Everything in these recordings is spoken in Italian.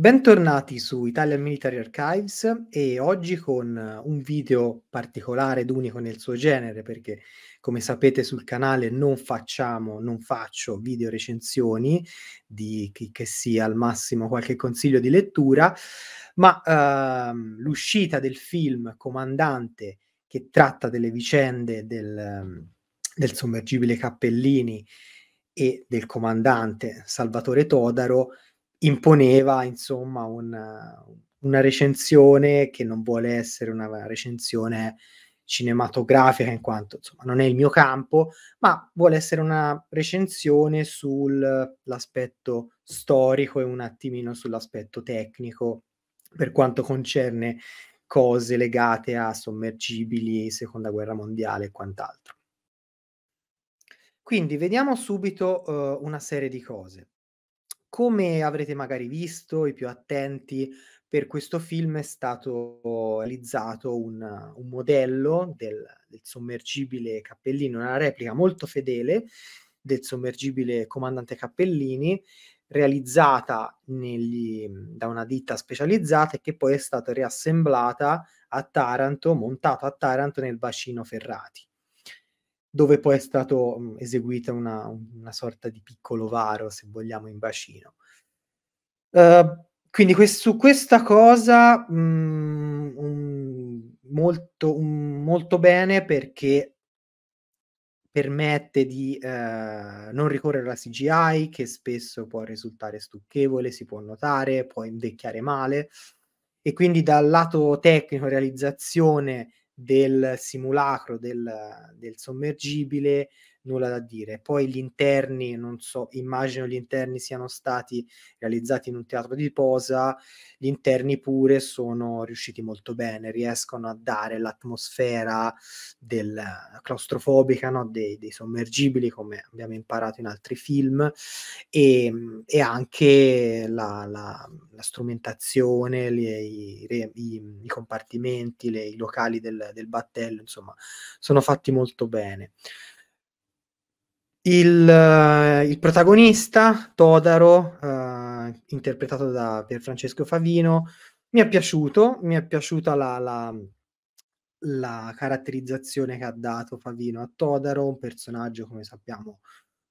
Bentornati su Italian Military Archives e oggi con eh, un video particolare ed unico nel suo genere perché come sapete sul canale non facciamo, non faccio video recensioni di chi che sia al massimo qualche consiglio di lettura, ma ehm, l'uscita del film Comandante che tratta delle vicende del, ehm, del sommergibile Cappellini e del comandante Salvatore Todaro imponeva insomma una, una recensione che non vuole essere una recensione cinematografica in quanto insomma non è il mio campo, ma vuole essere una recensione sull'aspetto storico e un attimino sull'aspetto tecnico per quanto concerne cose legate a sommergibili, seconda guerra mondiale e quant'altro. Quindi vediamo subito uh, una serie di cose. Come avrete magari visto, i più attenti, per questo film è stato realizzato un, un modello del, del, sommergibile Cappellini, una replica molto fedele del sommergibile comandante Cappellini, realizzata negli, da una ditta specializzata e che poi è stata riassemblata a Taranto, montata a Taranto nel bacino Ferrati dove poi è stato eseguita una, una sorta di piccolo varo, se vogliamo, in bacino. Uh, quindi quest- su questa cosa mh, um, molto, um, molto, bene perché permette di uh, non ricorrere alla CGI che spesso può risultare stucchevole, si può notare, può invecchiare male e quindi dal lato tecnico, realizzazione del simulacro del, del sommergibile nulla da dire. Poi gli interni, non so, immagino gli interni siano stati realizzati in un teatro di posa, gli interni pure sono riusciti molto bene, riescono a dare l'atmosfera del, eh, claustrofobica no? dei, dei, sommergibili, come abbiamo imparato in altri film, e, e anche la, la, la strumentazione, le, i, i, i, compartimenti, le, i locali del, del battello, insomma, sono fatti molto bene. Il, eh, il protagonista, Todaro, eh, interpretato da Pier Francesco Favino, mi è piaciuto, mi è piaciuta la, la, la caratterizzazione che ha dato Favino a Todaro, un personaggio, come sappiamo,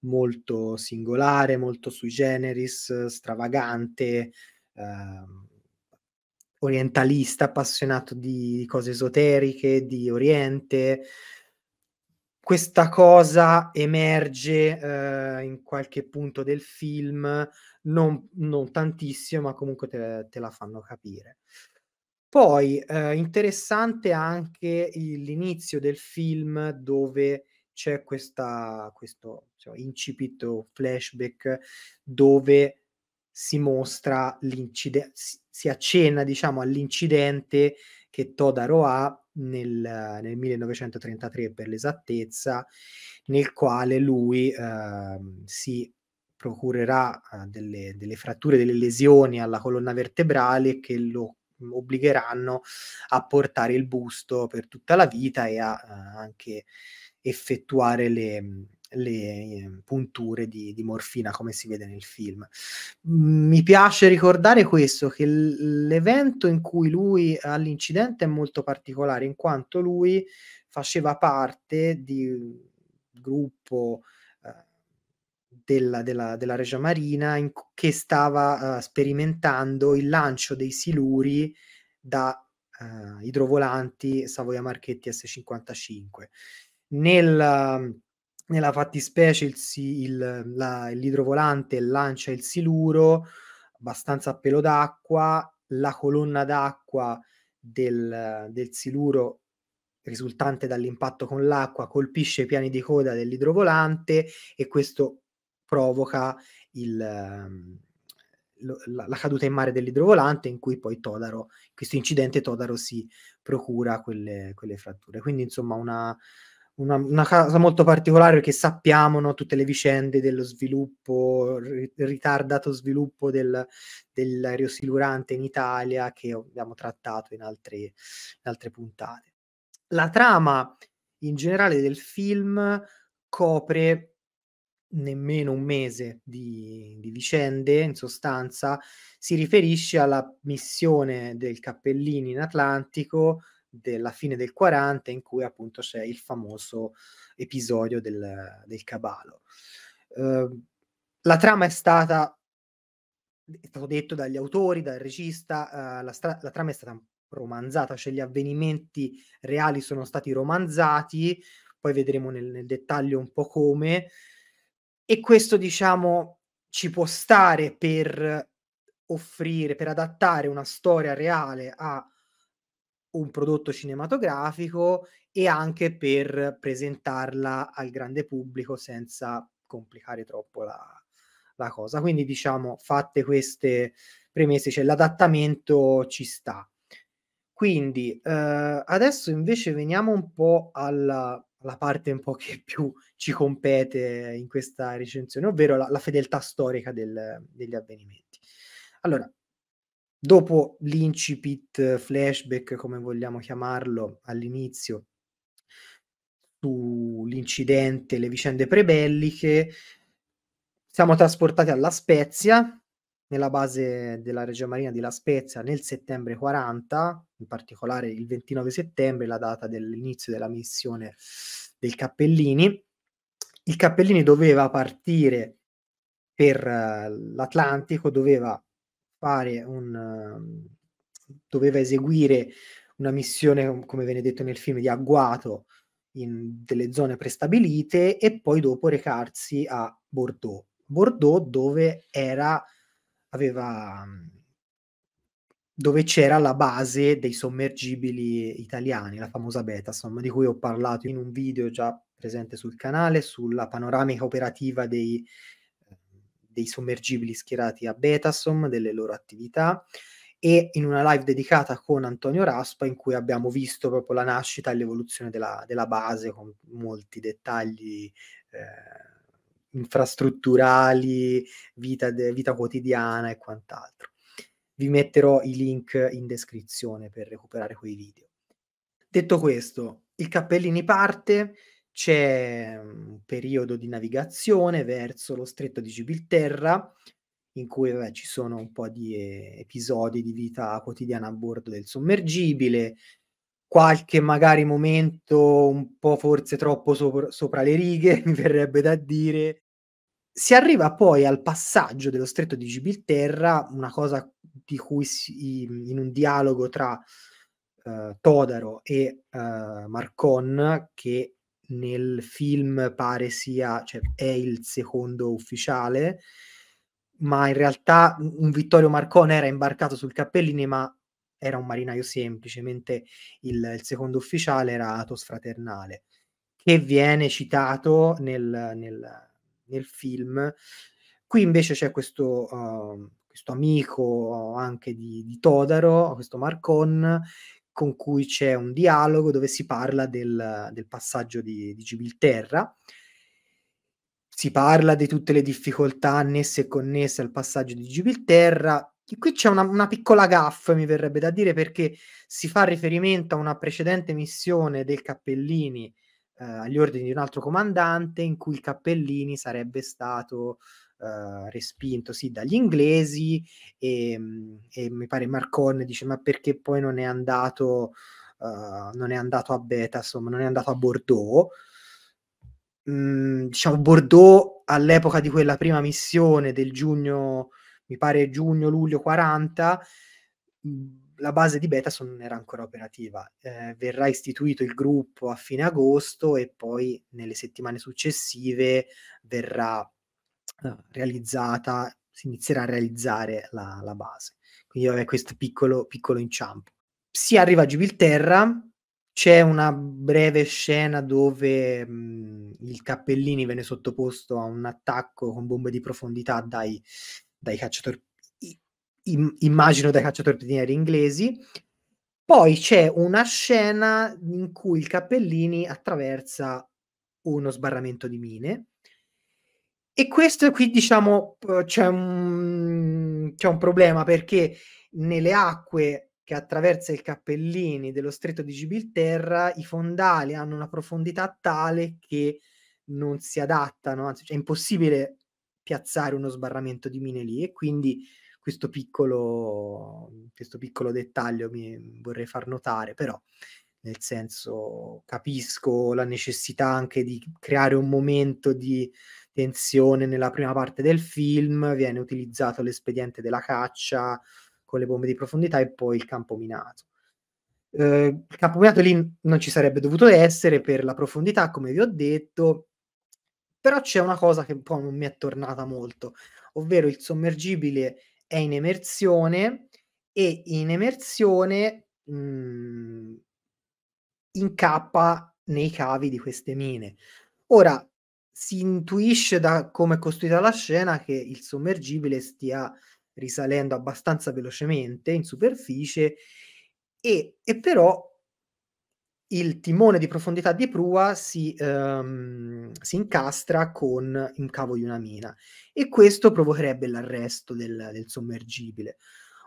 molto singolare, molto sui generis, stravagante, eh, orientalista, appassionato di cose esoteriche, di Oriente, questa cosa emerge eh, in qualche punto del film, non, non tantissimo, ma comunque te, te, la fanno capire. Poi eh, interessante anche l'inizio del film dove c'è questa, questo cioè, o flashback dove si mostra l'incidente, si, si accenna diciamo all'incidente che Todaro ha nel, nel 1933 per l'esattezza, nel quale lui eh, si procurerà eh, delle, delle fratture, delle lesioni alla colonna vertebrale che lo obbligheranno a portare il busto per tutta la vita e a, a eh, anche effettuare le, le ehm, punture di, di, morfina come si vede nel film. Mi piace ricordare questo, che l'evento in cui lui all'incidente è molto particolare, in quanto lui faceva parte di un gruppo eh, della, della, della, Regia Marina in, che stava eh, sperimentando il lancio dei siluri da eh, idrovolanti Savoia Marchetti S55. Nel ehm, nella fattispecie il, il, la, l'idrovolante lancia il siluro abbastanza a pelo d'acqua, la colonna d'acqua del, del siluro risultante dall'impatto con l'acqua colpisce i piani di coda dell'idrovolante e questo provoca il, ehm, la, la, caduta in mare dell'idrovolante in cui poi Todaro, questo incidente Todaro si procura quelle, quelle fratture. Quindi insomma una, una, una, cosa molto particolare perché sappiamo no, tutte le vicende dello sviluppo, ritardato sviluppo del, riosilurante in Italia che abbiamo trattato in altre, in altre puntate. La trama in generale del film copre nemmeno un mese di, di, vicende, in sostanza, si riferisce alla missione del Cappellini in Atlantico della fine del 40 in cui appunto c'è il famoso episodio del, del cabalo. Uh, la trama è stata, è stato detto dagli autori, dal regista, uh, la, stra- la, trama è stata romanzata, cioè gli avvenimenti reali sono stati romanzati, poi vedremo nel, nel dettaglio un po' come, e questo diciamo ci può stare per offrire, per adattare una storia reale a un prodotto cinematografico e anche per presentarla al grande pubblico senza complicare troppo la, la cosa. Quindi diciamo, fatte queste premesse, cioè l'adattamento ci sta. Quindi eh, adesso invece veniamo un po' alla, alla, parte un po' che più ci compete in questa recensione, ovvero la, la fedeltà storica del, degli avvenimenti. Allora, dopo l'incipit flashback, come vogliamo chiamarlo, all'inizio sull'incidente, le vicende prebelliche, siamo trasportati alla Spezia, nella base della Regia Marina di La Spezia nel settembre 40, in particolare il 29 settembre, la data dell'inizio della missione del Cappellini. Il Cappellini doveva partire per eh, l'Atlantico, doveva fare un ehm, doveva eseguire una missione, come viene detto nel film, di agguato in delle zone prestabilite e poi dopo recarsi a Bordeaux. Bordeaux dove era aveva ehm, dove c'era la base dei sommergibili italiani, la famosa Betasom, di cui ho parlato in un video già presente sul canale, sulla panoramica operativa dei dei sommergibili schierati a Betasom, delle loro attività e in una live dedicata con Antonio Raspa in cui abbiamo visto proprio la nascita e l'evoluzione della, della base con molti dettagli eh, infrastrutturali, vita, de, vita quotidiana e quant'altro. Vi metterò i link in descrizione per recuperare quei video. Detto questo, il Cappellini parte, c'è mhmm, un periodo di navigazione verso lo stretto di Gibilterra, in cui vabbè, ci sono un po' di eh, episodi di vita quotidiana a bordo del sommergibile, qualche magari momento un po' forse troppo sopra, sopra le righe, mi verrebbe da dire. Si arriva poi al passaggio dello stretto di Gibilterra, una cosa di cui si, in un dialogo tra uh, Todaro e uh, eh, Marcon, che nel film pare sia, cioè è il secondo ufficiale, ma in realtà un Vittorio Marcone era imbarcato sul Cappellini, ma era un marinaio semplice, mentre il, il secondo ufficiale era Atos Fraternale, che viene citato nel, nel, nel film. Qui invece c'è questo, uh, questo amico anche di, di Todaro, questo Marcon, con cui c'è un dialogo dove si parla del, del passaggio di, di, Gibilterra, si parla di tutte le difficoltà annesse e connesse al passaggio di Gibilterra. E qui c'è una, una piccola gaffa, mi verrebbe da dire, perché si fa riferimento a una precedente missione del Cappellini eh, agli ordini di un altro comandante, in cui il Cappellini sarebbe stato eh, respinto sì, dagli inglesi e, e, mi pare Marcon dice ma perché poi non è andato, uh, non è andato a Beta, insomma non è andato a Bordeaux. Mm, diciamo Bordeaux all'epoca di quella prima missione del giugno, mi pare giugno-luglio 40, mm, la base di Beta non era ancora operativa. Eh, verrà istituito il gruppo a fine agosto e poi nelle settimane successive verrà eh, realizzata, si inizierà a realizzare la, la base. Quindi vabbè, questo piccolo, piccolo inciampo. Si arriva a Gibilterra, c'è una breve scena dove mh, mm, il Cappellini viene sottoposto a un attacco con bombe di profondità dai, dai cacciatori, im, immagino dai cacciatorpedinieri inglesi, poi c'è una scena in cui il Cappellini attraversa uno sbarramento di mine e questo qui, diciamo, c'è un, c'è un problema perché nelle acque che attraversa il Cappellini dello stretto di Gibilterra i fondali hanno una profondità tale che non si adattano, anzi cioè, è impossibile piazzare uno sbarramento di mine lì e quindi questo piccolo, questo piccolo dettaglio mi vorrei far notare, però nel senso capisco la necessità anche di creare un momento di tensione nella prima parte del film, viene utilizzato l'espediente della caccia con le bombe di profondità e poi il campo minato. Eh, il campo minato lì non ci sarebbe dovuto essere per la profondità, come vi ho detto, però c'è una cosa che un po' non mi è tornata molto, ovvero il sommergibile è in emersione e in emersione mh, mm, incappa nei cavi di queste mine. Ora, si intuisce da come è costruita la scena che il sommergibile stia risalendo abbastanza velocemente in superficie e, e però il timone di profondità di prua si, um, si, incastra con il cavo di una mina e questo provocherebbe l'arresto del, del sommergibile.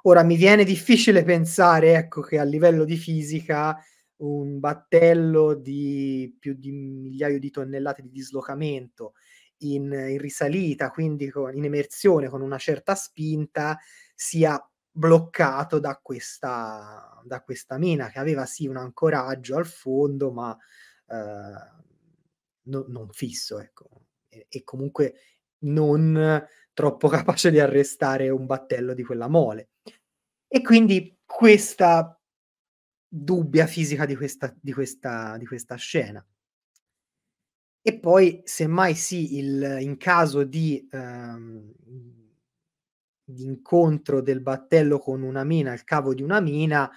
Ora mi viene difficile pensare ecco, che a livello di fisica un battello di più di un migliaio di tonnellate di dislocamento in, in risalita, quindi con, in emersione con una certa spinta, sia bloccato da questa, da questa mina che aveva sì un ancoraggio al fondo, ma eh, no, non fisso, ecco. E, e comunque non troppo capace di arrestare un battello di quella mole. E quindi questa dubbia fisica di questa, di questa, di questa scena. E poi, semmai sì, il, in caso di, ehm, di, incontro del battello con una mina, il cavo di una mina,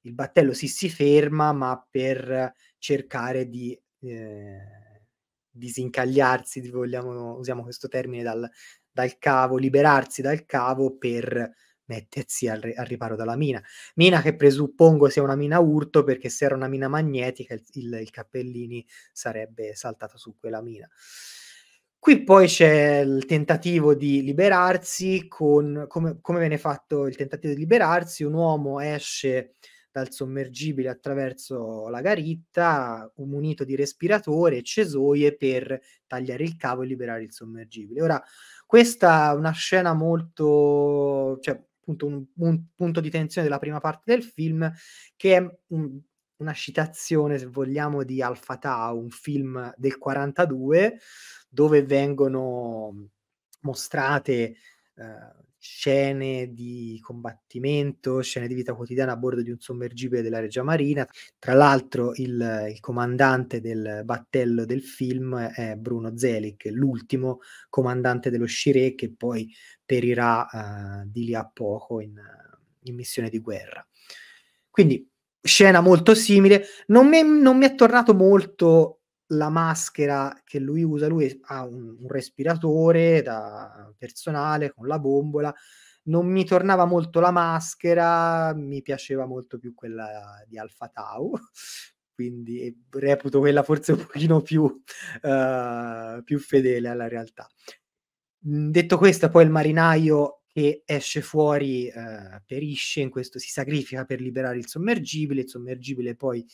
il battello si, si ferma, ma per cercare di eh, disincagliarsi, vogliamo, usiamo questo termine, dal, dal cavo, liberarsi dal cavo per mettersi al, al, riparo dalla mina. Mina che presuppongo sia una mina urto perché se era una mina magnetica il, il, il Cappellini sarebbe saltato su quella mina. Qui poi c'è il tentativo di liberarsi, con, come, come viene fatto il tentativo di liberarsi, un uomo esce dal sommergibile attraverso la garitta, munito di respiratore e cesoie per tagliare il cavo e liberare il sommergibile. Ora, questa è una scena molto, cioè, appunto un, un, punto di tensione della prima parte del film, che è un, una citazione, se vogliamo, di Alfa Tau, un film del 42, dove vengono mostrate eh, scene di combattimento, scene di vita quotidiana a bordo di un sommergibile della Regia Marina. Tra l'altro il, il comandante del battello del film è Bruno Zelig, l'ultimo comandante dello Shire che poi perirà uh, di lì a poco in, in missione di guerra. Quindi scena molto simile, non mi, non mi è tornato molto la maschera che lui usa, lui ha un, un respiratore da personale con la bombola, non mi tornava molto la maschera, mi piaceva molto più quella di Alfa Tau, quindi reputo quella forse un pochino più, uh, più fedele alla realtà. Mm, detto questo, poi il marinaio che esce fuori eh, perisce in questo, si sacrifica per liberare il sommergibile, il sommergibile poi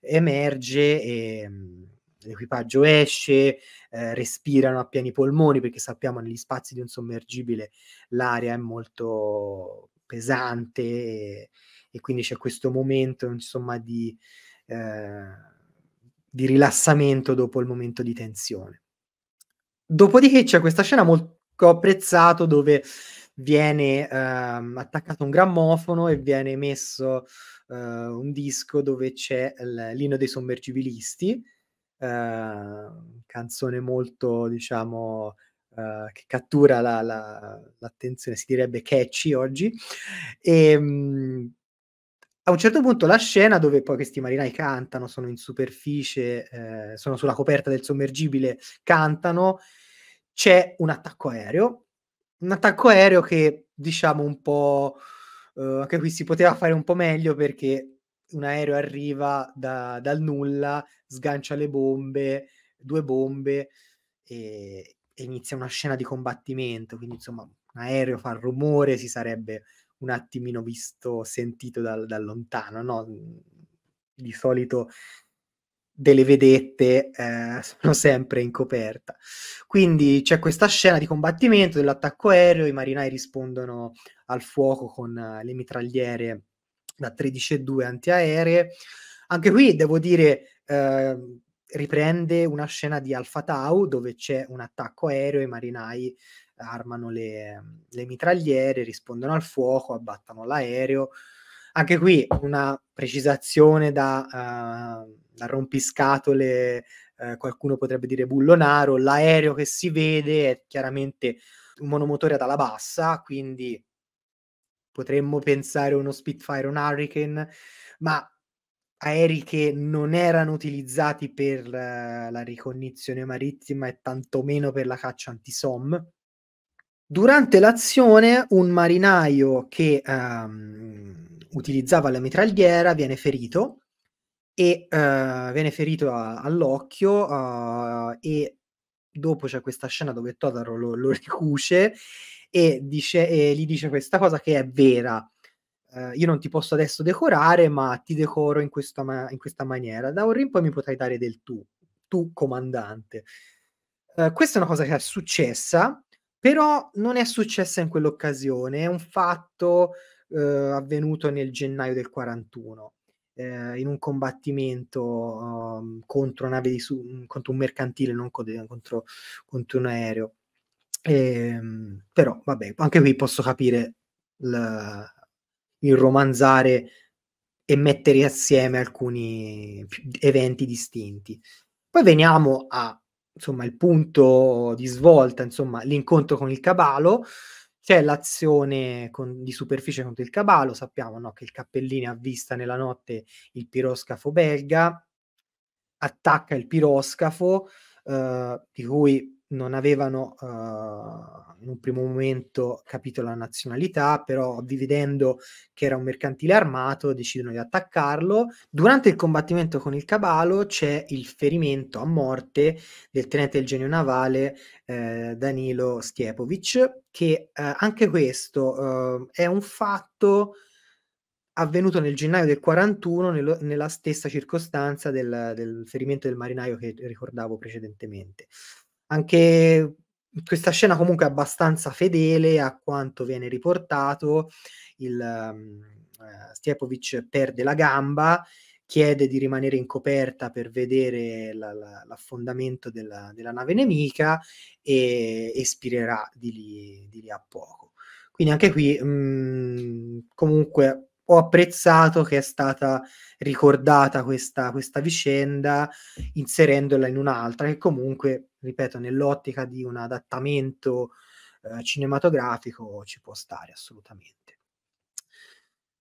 emerge e mh, mm, l'equipaggio esce, eh, respirano a pieni polmoni perché sappiamo che negli spazi di un sommergibile l'aria è molto pesante e, e quindi c'è questo momento insomma di, eh, di rilassamento dopo il momento di tensione. Dopodiché c'è questa scena molto che apprezzato dove viene ehm, attaccato un grammofono e viene messo eh, un disco dove c'è l'ino dei sommergibilisti Ehm, canzone molto, diciamo, eh, che cattura la, la, l'attenzione, si direbbe catchy oggi. E, ehm, mh, a un certo punto la scena dove poi questi marinai cantano, sono in superficie, eh, sono sulla coperta del sommergibile, cantano, c'è un attacco aereo, un attacco aereo che diciamo un po'... Eh, anche qui si poteva fare un po' meglio perché un aereo arriva da, dal nulla, sgancia le bombe, due bombe e, e, inizia una scena di combattimento. Quindi insomma un aereo fa rumore, si sarebbe un attimino visto, sentito da, da lontano. No? Di solito delle vedette eh, sono sempre in coperta. Quindi c'è questa scena di combattimento dell'attacco aereo, i marinai rispondono al fuoco con eh, le mitragliere da 13 e 2 antiaeree. Anche qui devo dire, eh, riprende una scena di Alpha Tau dove c'è un attacco aereo, i marinai armano le, le mitragliere, rispondono al fuoco, abbattono l'aereo. Anche qui una precisazione da, uh, da rompiscatole, uh, qualcuno potrebbe dire bullonaro, l'aereo che si vede è chiaramente un monomotore ad ala bassa, quindi potremmo pensare uno Spitfire, un Hurricane, ma aerei che non erano utilizzati per la, la ricognizione marittima e tantomeno per la caccia antisom. Durante l'azione un marinaio che um, utilizzava la mitragliera viene ferito e uh, viene ferito a, all'occhio uh, e dopo c'è questa scena dove Todaro lo, lo ricuce e, dice, e gli dice questa cosa che è vera. Uh, io non ti posso adesso decorare, ma ti decoro in questa, ma- in questa maniera. Da un in mi potrai dare del tu, tu comandante. Uh, questa è una cosa che è successa, però non è successa in quell'occasione, è un fatto uh, avvenuto nel gennaio del 41, in un combattimento um, contro, su- contro, un mercantile, non contro, contro un aereo. Ehm, però vabbè, anche qui posso capire il, il romanzare e mettere assieme alcuni eventi distinti. Poi veniamo a insomma il punto di svolta, insomma, l'incontro con il cabalo. C'è l'azione con, di superficie contro il cabalo, sappiamo no, che il cappellini avvista nella notte il piroscafo belga, attacca il piroscafo, eh, di cui non avevano uh, in un primo momento capito la nazionalità, però vedendo che era un mercantile armato decidono di attaccarlo. Durante il combattimento con il cabalo c'è il ferimento a morte del tenente del genio navale eh, Danilo Stiepovic, che eh, anche questo eh, è un fatto avvenuto nel gennaio del 41 nello, nella stessa circostanza del, del ferimento del marinaio che ricordavo precedentemente anche questa scena comunque è abbastanza fedele a quanto viene riportato. Il, ehm, eh, Stiepovic perde la gamba, chiede di rimanere in coperta per vedere la, la, l'affondamento della, della, nave nemica e espirerà di lì, di lì a poco. Quindi anche qui mh, mm, comunque ho apprezzato che è stata ricordata questa, questa vicenda inserendola in un'altra che comunque, ripeto, nell'ottica di un adattamento eh, cinematografico ci può stare assolutamente.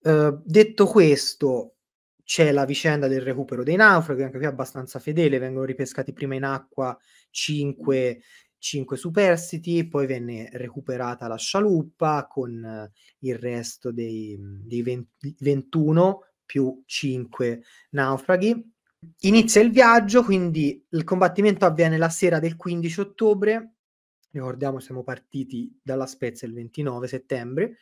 Uh, detto questo, c'è la vicenda del recupero dei naufraghi, anche qui abbastanza fedele, vengono ripescati prima in acqua 5, 5 superstiti, poi venne recuperata la scialuppa con il resto dei, dei 20, 21 più 5 naufraghi. Inizia il viaggio, quindi il combattimento avviene la sera del 15 ottobre, ricordiamo siamo partiti dalla Spezia il 29 settembre,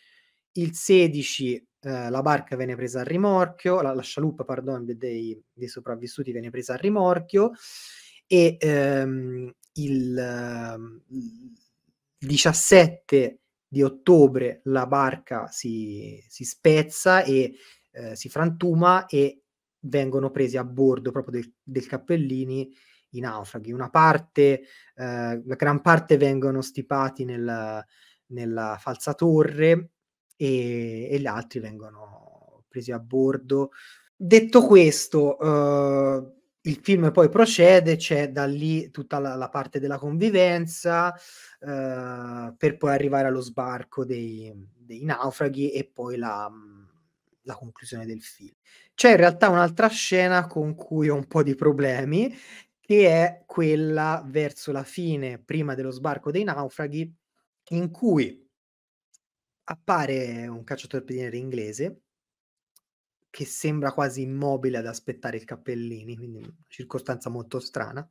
il 16 eh, la barca viene presa a rimorchio, la, la scialuppa pardon, dei, dei, sopravvissuti viene presa a rimorchio e ehm, il, ehm, il 17 di ottobre la barca si, si, spezza e eh, si frantuma e vengono presi a bordo proprio del, del Cappellini i naufraghi. Una parte, eh, la gran parte vengono stipati nel, nella falsa torre e, e, gli altri vengono presi a bordo. Detto questo, eh, il film poi procede, c'è da lì tutta la, la parte della convivenza eh, per poi arrivare allo sbarco dei, dei naufraghi e poi la la conclusione del film. C'è in realtà un'altra scena con cui ho un po' di problemi, che è quella verso la fine, prima dello sbarco dei naufraghi, in cui appare un cacciatorpediniere inglese che sembra quasi immobile ad aspettare il Cappellini, quindi una circostanza molto strana.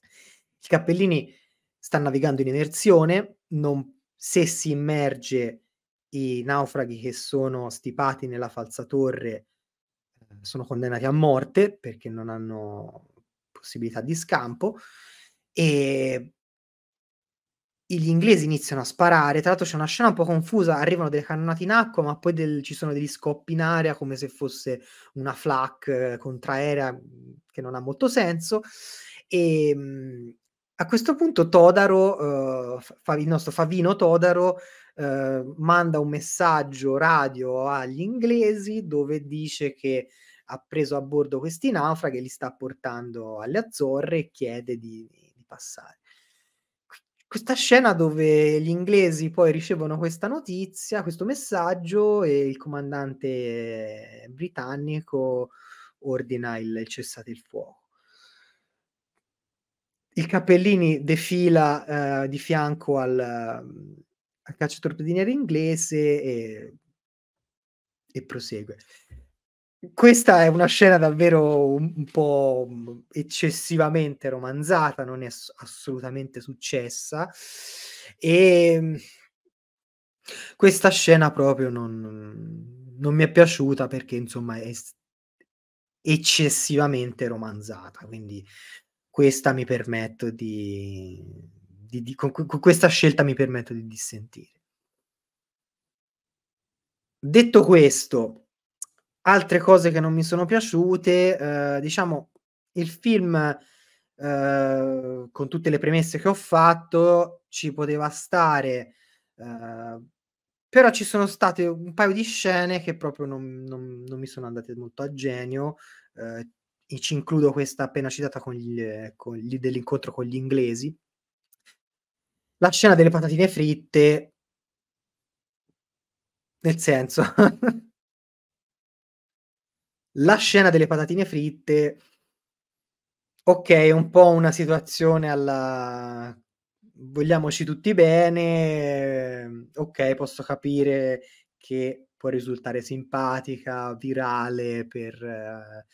Il Cappellini sta navigando in immersione, non, se si immerge i naufraghi che sono stipati nella falsa torre eh, sono condannati a morte perché non hanno possibilità di scampo e gli inglesi iniziano a sparare, tra l'altro c'è una scena un po' confusa, arrivano delle cannonate in acqua ma poi del, ci sono degli scoppi in aria come se fosse una flak eh, contraerea mm, che non ha molto senso e ehm, a questo punto Todaro, eh, fa, il nostro Favino Todaro Ehm, manda un messaggio radio agli inglesi dove dice che ha preso a bordo questi naufraghi, li sta portando alle Azzorre e chiede di, di passare questa scena dove gli inglesi poi ricevono questa notizia, questo messaggio e il comandante britannico ordina il cessate il fuoco. Il Cappellini defila eh, di fianco al, cacciatorpediniere inglese e, e prosegue. Questa è una scena davvero un, un po' mm, eccessivamente romanzata, non è assolutamente successa e ehm, questa scena proprio non, non mi è piaciuta perché insomma è eccessivamente romanzata, quindi questa mi permetto di, di, di, con, con questa scelta mi permetto di dissentire. Detto questo, altre cose che non mi sono piaciute, eh, diciamo, il film eh, con tutte le premesse che ho fatto ci poteva stare, eh, però ci sono state un paio di scene che proprio non, non, non mi sono andate molto a genio. Eh, e ci includo questa appena citata con gli, eh, con gli, dell'incontro con gli inglesi, la scena delle patatine fritte, nel senso, la scena delle patatine fritte, ok, è un po' una situazione alla vogliamoci tutti bene, ok, posso capire che può risultare simpatica, virale per, eh,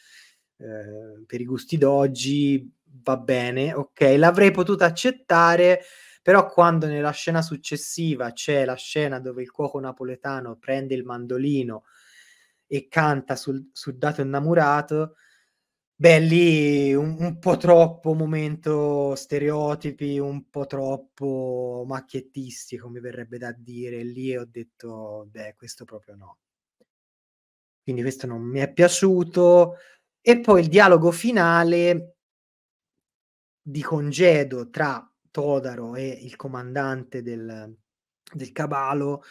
per i gusti d'oggi, va bene, ok, l'avrei potuta accettare però quando nella scena successiva c'è la scena dove il cuoco napoletano prende il mandolino e canta sul, sul dato innamorato, beh lì un, un, po' troppo momento stereotipi, un po' troppo macchiettistico mi verrebbe da dire. Lì ho detto, beh, questo proprio no. Quindi questo non mi è piaciuto. E poi il dialogo finale di congedo tra Todaro e il comandante del, del cabalo,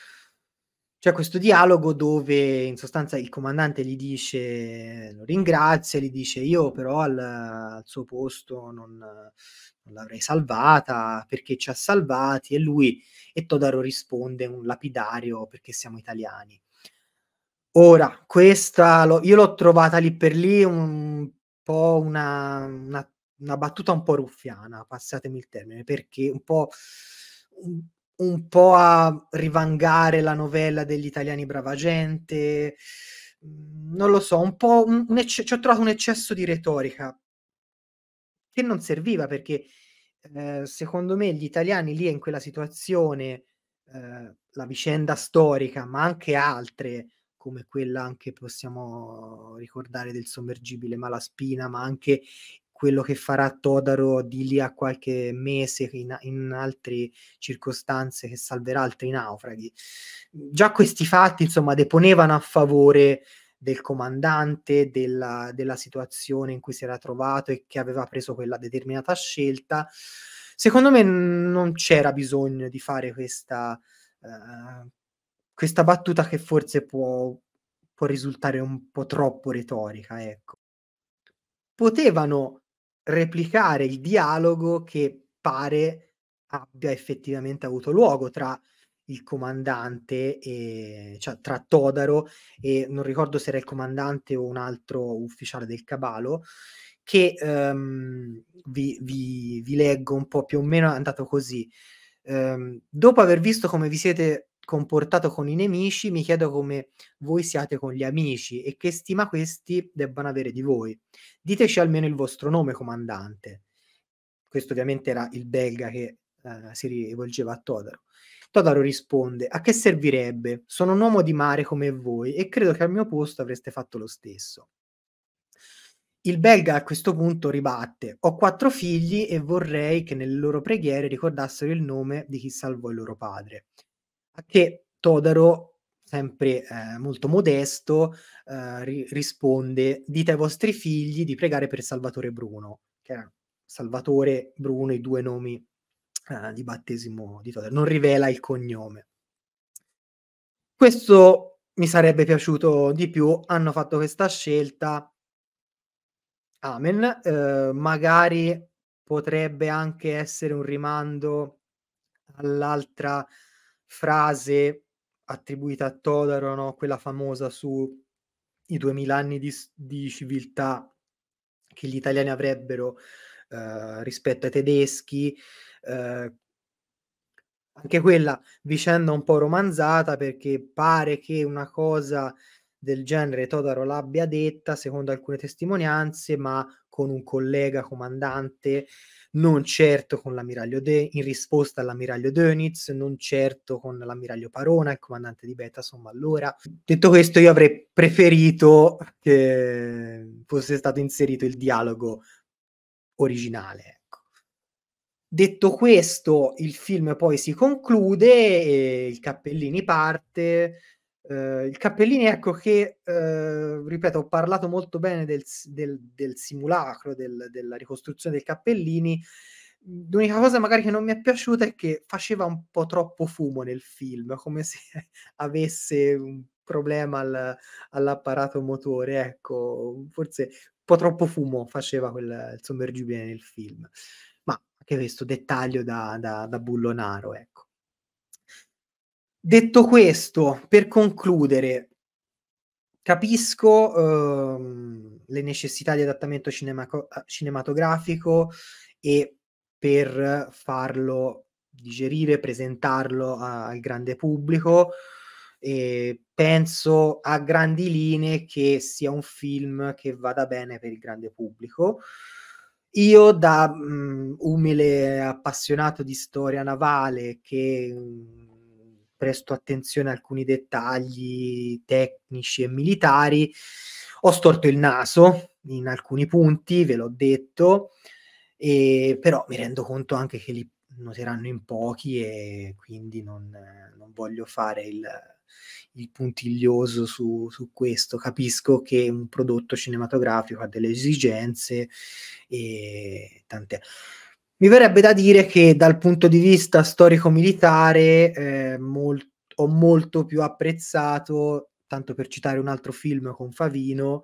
c'è questo dialogo dove in sostanza il comandante gli dice, lo ringrazia, gli dice io però al, al suo posto non, non, l'avrei salvata perché ci ha salvati e lui e Todaro risponde un lapidario perché siamo italiani. Ora, questa lo, io l'ho trovata lì per lì un po' una, una una battuta un po' ruffiana, passatemi il termine, perché un po', un, un po a rivangare la novella degli italiani brava gente, mm, non lo so, un po' un, un ecce- ci ho trovato un eccesso di retorica che non serviva perché eh, secondo me gli italiani lì in quella situazione, eh, la vicenda storica, ma anche altre, come quella anche possiamo ricordare del sommergibile Malaspina, ma anche quello che farà Todaro di lì a qualche mese in, in altre circostanze che salverà altri naufraghi. Già questi fatti, insomma, deponevano a favore del comandante, della, della situazione in cui si era trovato e che aveva preso quella determinata scelta. Secondo me non c'era bisogno di fare questa, uh, questa battuta che forse può, può risultare un po' troppo retorica, ecco potevano replicare il dialogo che pare abbia effettivamente avuto luogo tra il comandante, e, cioè tra Todaro e non ricordo se era il comandante o un altro ufficiale del cabalo, che um, vi, vi, vi, leggo un po' più o meno, è andato così. Um, dopo aver visto come vi siete comportato con i nemici, mi chiedo come voi siate con gli amici e che stima questi debbano avere di voi. Diteci almeno il vostro nome, comandante. Questo ovviamente era il belga che eh, si rivolgeva a Todaro. Todaro risponde, a che servirebbe? Sono un uomo di mare come voi e credo che al mio posto avreste fatto lo stesso. Il belga a questo punto ribatte, ho quattro figli e vorrei che nelle loro preghiere ricordassero il nome di chi salvò il loro padre a che Todaro, sempre eh, molto modesto, eh, ri- risponde dite ai vostri figli di pregare per Salvatore Bruno, che era Salvatore Bruno i due nomi eh, di battesimo di Todaro, non rivela il cognome. Questo mi sarebbe piaciuto di più, hanno fatto questa scelta, amen, eh, magari potrebbe anche essere un rimando all'altra frase attribuita a Todaro, no? quella famosa su i 2000 anni di, di civiltà che gli italiani avrebbero eh, rispetto ai tedeschi. Eh, anche quella vicenda un po' romanzata perché pare che una cosa del genere Todaro l'abbia detta secondo alcune testimonianze, ma con un collega comandante non certo con l'ammiraglio De, in risposta all'ammiraglio Dönitz, non certo con l'ammiraglio Parona, il comandante di Beta, insomma, allora. Detto questo, io avrei preferito che fosse stato inserito il dialogo originale. Ecco. Detto questo, il film poi si conclude, e il Cappellini parte, Uh, il Cappellini, ecco che, uh, ripeto, ho parlato molto bene del, del, del simulacro, del, della ricostruzione del Cappellini. L'unica cosa magari che non mi è piaciuta è che faceva un po' troppo fumo nel film, come se avesse un problema al, all'apparato motore, ecco, forse un po' troppo fumo faceva quel, il sommergibile nel film. Ma anche questo dettaglio da, da, da bullonaro, ecco. Detto questo, per concludere, capisco ehm, le necessità di adattamento cinemaco- eh, cinematografico e per farlo digerire, presentarlo a- al grande pubblico. E penso a grandi linee che sia un film che vada bene per il grande pubblico. Io da mh, mm, umile appassionato di storia navale che mh, mm, presto attenzione a alcuni dettagli tecnici e militari. Ho storto il naso in alcuni punti, ve l'ho detto, e, però mi rendo conto anche che li noteranno in pochi e quindi non, non voglio fare il, il puntiglioso su, su, questo. Capisco che un prodotto cinematografico ha delle esigenze e tant'è. Mi verrebbe da dire che dal punto di vista storico-militare eh, molt- ho molto più apprezzato, tanto per citare un altro film con Favino,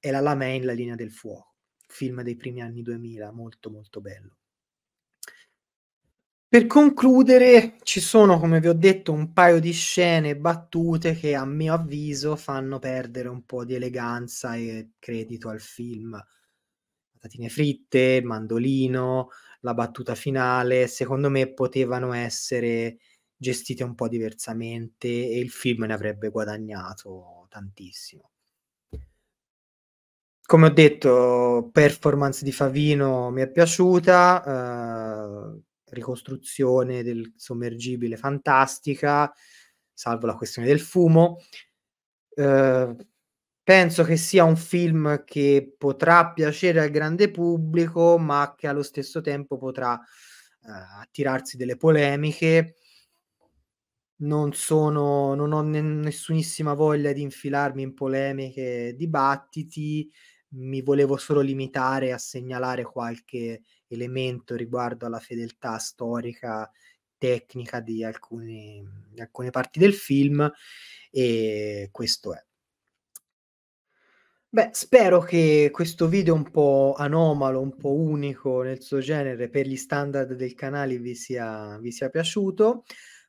è La in La linea del fuoco, film dei primi anni 2000, molto molto bello. Per concludere, ci sono, come vi ho detto, un paio di scene battute che a mio avviso fanno perdere un po' di eleganza e credito al film. Patatine fritte, mandolino, la battuta finale, secondo me potevano essere gestite un po' diversamente e il film ne avrebbe guadagnato tantissimo. Come ho detto, performance di Favino mi è piaciuta, eh, ricostruzione del sommergibile fantastica, salvo la questione del fumo. Eh, penso che sia un film che potrà piacere al grande pubblico, ma che allo stesso tempo potrà eh, attirarsi delle polemiche. Non, sono, non ho ne- nessunissima voglia di infilarmi in polemiche, e dibattiti, mi volevo solo limitare a segnalare qualche elemento riguardo alla fedeltà storica tecnica di, alcuni, di alcune parti del film e questo è. Beh, spero che questo video un po' anomalo, un po' unico nel suo genere per gli standard del canale vi sia, vi sia piaciuto.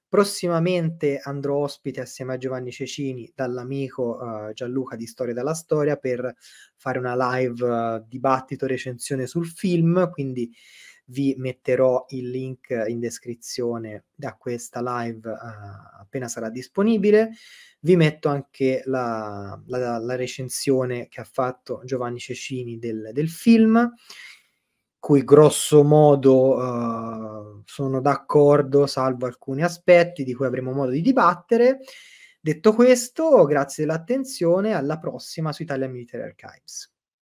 Prossimamente andrò ospite assieme a Giovanni Cecini dall'amico uh, Gianluca di Storia dalla Storia per fare una live uh, dibattito recensione sul film, quindi vi metterò il link in descrizione da questa live uh, appena sarà disponibile. Vi metto anche la, la, la recensione che ha fatto Giovanni Cecini del, del film, cui grosso modo uh, sono d'accordo, salvo alcuni aspetti di cui avremo modo di dibattere. Detto questo, grazie dell'attenzione, alla prossima su Italia Military Archives.